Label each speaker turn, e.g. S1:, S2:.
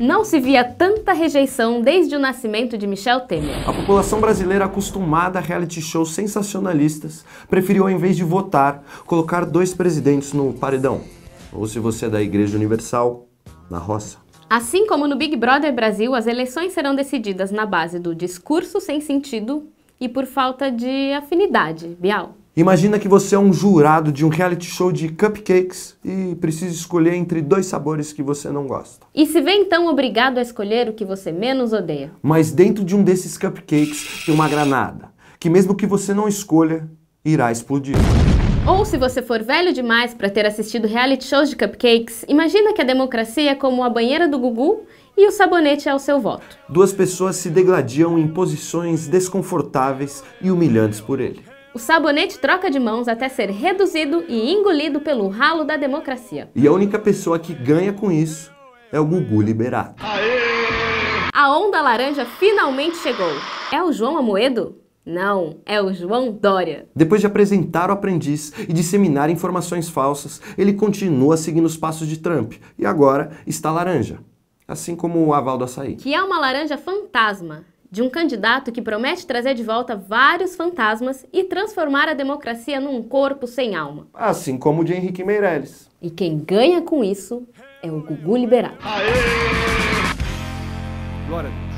S1: Não se via tanta rejeição desde o nascimento de Michel Temer.
S2: A população brasileira, acostumada a reality shows sensacionalistas, preferiu, em vez de votar, colocar dois presidentes no paredão. Ou se você é da Igreja Universal, na roça.
S1: Assim como no Big Brother Brasil, as eleições serão decididas na base do discurso sem sentido e por falta de afinidade, Bial.
S2: Imagina que você é um jurado de um reality show de cupcakes e precisa escolher entre dois sabores que você não gosta.
S1: E se vê então obrigado a escolher o que você menos odeia.
S2: Mas dentro de um desses cupcakes tem uma granada, que mesmo que você não escolha, irá explodir.
S1: Ou se você for velho demais para ter assistido reality shows de cupcakes, imagina que a democracia é como a banheira do Gugu e o sabonete é o seu voto.
S2: Duas pessoas se degladiam em posições desconfortáveis e humilhantes por ele.
S1: O sabonete troca de mãos até ser reduzido e engolido pelo ralo da democracia.
S2: E a única pessoa que ganha com isso é o Gugu Liberato.
S1: Aê! A onda laranja finalmente chegou. É o João Amoedo? Não, é o João Dória.
S2: Depois de apresentar o aprendiz e disseminar informações falsas, ele continua seguindo os passos de Trump e agora está laranja. Assim como o aval do açaí.
S1: Que é uma laranja fantasma de um candidato que promete trazer de volta vários fantasmas e transformar a democracia num corpo sem alma. Assim como o de Henrique Meirelles. E quem ganha com isso é o Gugu Liberato.
S2: Aê! Glória